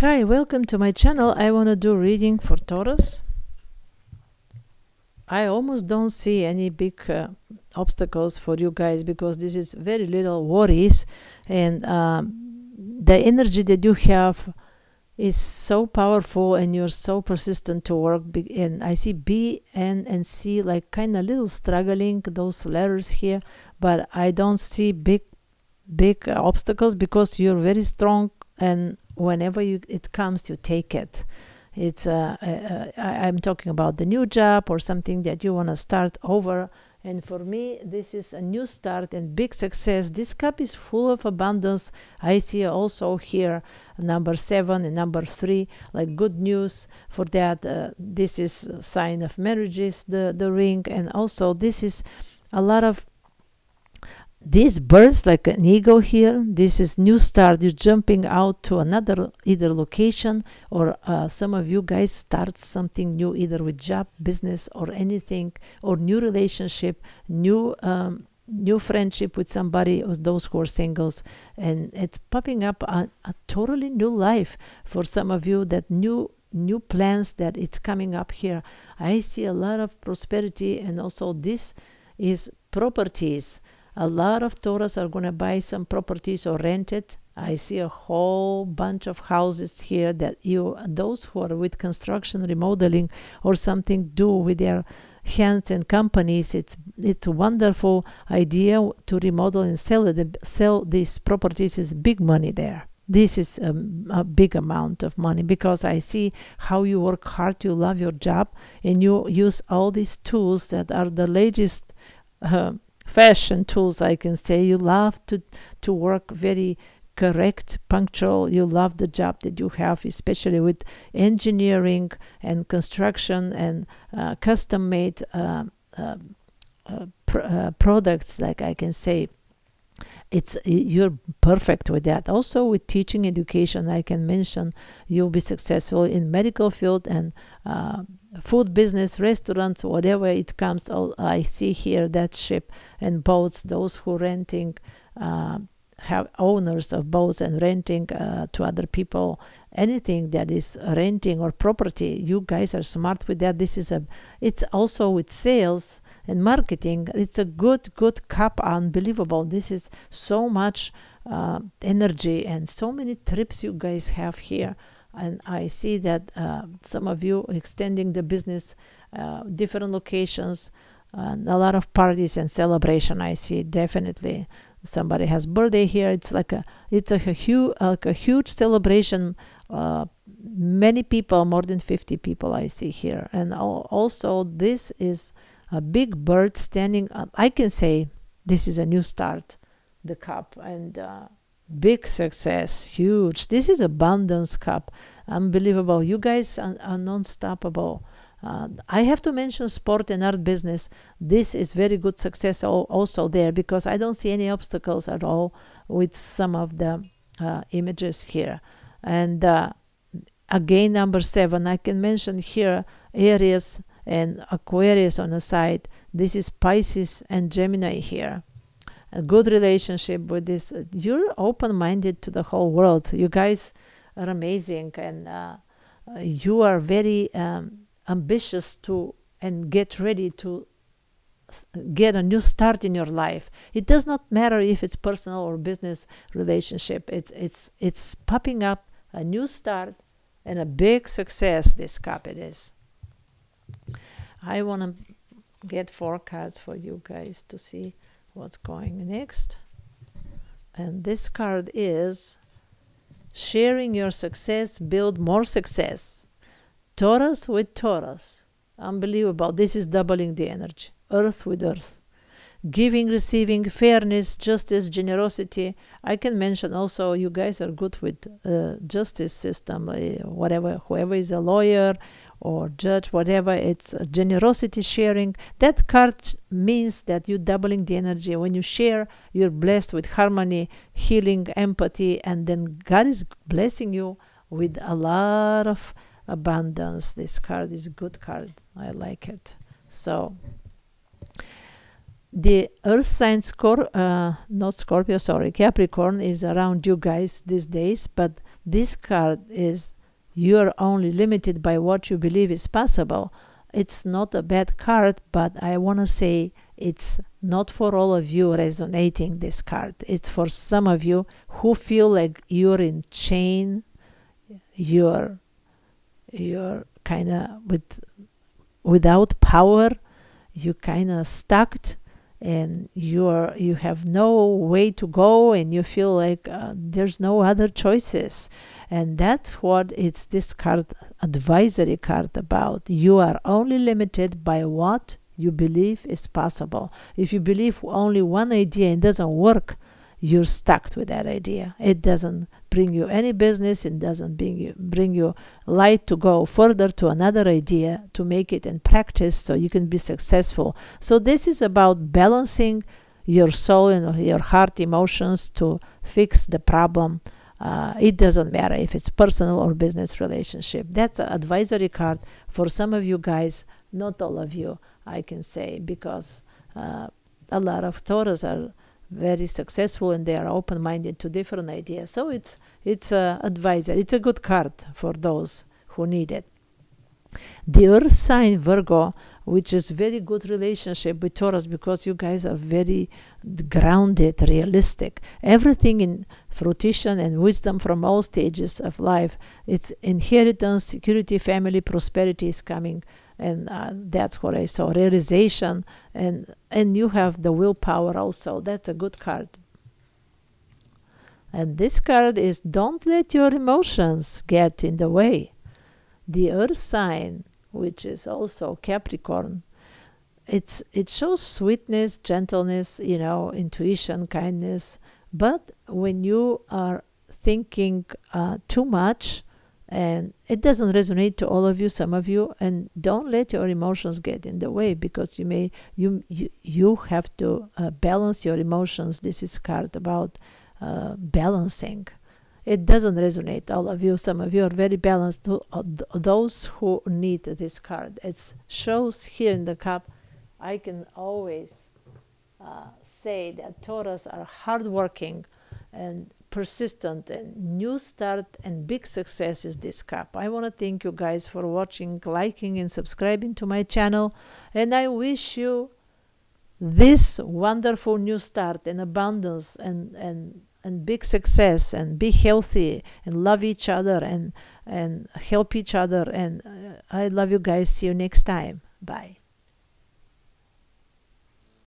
Hi, welcome to my channel. I want to do reading for Taurus. I almost don't see any big uh, obstacles for you guys because this is very little worries and um, the energy that you have is so powerful and you're so persistent to work and I see B, N, and and C like kind of little struggling those letters here but I don't see big big uh, obstacles because you're very strong and whenever you it comes you take it it's uh, uh, uh, I, i'm talking about the new job or something that you want to start over and for me, this is a new start and big success. This cup is full of abundance. I see also here number seven and number three, like good news for that. Uh, this is sign of marriages, the, the ring. And also this is a lot of this birds, like an eagle here. This is new start. You're jumping out to another either location or uh, some of you guys start something new either with job, business, or anything, or new relationship, new um, new friendship with somebody or those who are singles and it's popping up a, a totally new life for some of you that new new plans that it's coming up here i see a lot of prosperity and also this is properties a lot of tourists are going to buy some properties or rent it. I see a whole bunch of houses here that you, those who are with construction, remodeling, or something, do with their hands and companies. It's it's a wonderful idea to remodel and sell it. Sell these properties is big money there this is a um, a, big amount of money because I see how you work hard, you love your job, and you use all these tools that are the latest uh, fashion tools i can say you love to to work very correct punctual you love the job that you have especially with engineering and construction and uh, custom made uh, uh, uh, pr- uh, products like i can say it's you're perfect with that also with teaching education i can mention you'll be successful in medical field and uh, food business, restaurants, whatever it comes. All I see here that ship and boats. Those who renting uh, have owners of boats and renting uh, to other people. Anything that is renting or property, you guys are smart with that. This is a. It's also with sales and marketing. It's a good, good cup. Unbelievable. This is so much uh, energy and so many trips you guys have here and I see that uh, some of you extending the business, uh, different locations, and a lot of parties and celebration. I see definitely somebody has birthday here. It's like a it's a, a huge like a huge celebration. Uh, many people, more than fifty people, I see here, and also this is a big bird standing. Up. I can say this is a new start, the cup and. Uh, big success, huge. This is abundance cup, unbelievable. You guys are, are non-stoppable. Uh, I have to mention sport and art business. This is very good success also there because I don't see any obstacles at all with some of the uh, images here. And uh, again, number seven, I can mention here Aries and Aquarius on the side. This is Pisces and Gemini here a good relationship with this. You're open minded to the whole world. You guys are amazing, and uh, uh, you are very um, ambitious to and get ready to get a new start in your life. It does not matter if it's personal or business relationship. It's it's it's popping up a new start and a big success. This cup is. I want to get four cards for you guys to see what's going next and this card is sharing your success build more success taurus with taurus unbelievable this is doubling the energy earth with earth giving receiving fairness justice generosity i can mention also you guys are good with uh, justice system uh, whatever whoever is a lawyer or judge, whatever, it's generosity sharing. That card means that you're doubling the energy. When you share, you're blessed with harmony, healing, empathy, and then God is blessing you with a lot of abundance. This card is a good card. I like it. So the earth sign Scor uh, not Scorpio, sorry, Capricorn is around you guys these days, but this card is you are only limited by what you believe is possible. It's not a bad card, but I want to say it's not for all of you resonating this card. It's for some of you who feel like you're in chain, you're you're kind of with without power, you kind of stuck and you are you have no way to go and you feel like uh, there's no other choices and that's what it's this card advisory card about you are only limited by what you believe is possible if you believe only one idea and doesn't work you're stuck with that idea it doesn't bring you any business it doesn't bring you bring you light to go further to another idea to make it in practice so you can be successful so this is about balancing your soul and your heart emotions to fix the problem uh, it doesn't matter if it's personal or business relationship that's an advisory card for some of you guys not all of you i can say because uh, a lot of taurus are very successful and they are open-minded to different ideas. So it's it's a advisor. It's a good card for those who need it. The Earth sign Virgo, which is very good relationship with Taurus because you guys are very grounded, realistic. Everything in fruition and wisdom from all stages of life. It's inheritance, security, family, prosperity is coming and uh, that's what I saw realization and and you have the willpower also that's a good card and this card is don't let your emotions get in the way the earth sign which is also Capricorn it's it shows sweetness gentleness you know intuition kindness but when you are thinking uh, too much and it doesn't resonate to all of you some of you and don't let your emotions get in the way because you may you you, you have to uh, balance your emotions this is card about uh, balancing it doesn't resonate all of you some of you are very balanced uh, those who need this card it shows here in the cup i can always uh, say that taurus are hardworking and persistent and new start and big success is this cup. I want to thank you guys for watching, liking and subscribing to my channel and I wish you this wonderful new start and abundance and and and big success and be healthy and love each other and and help each other and uh, I love you guys see you next time bye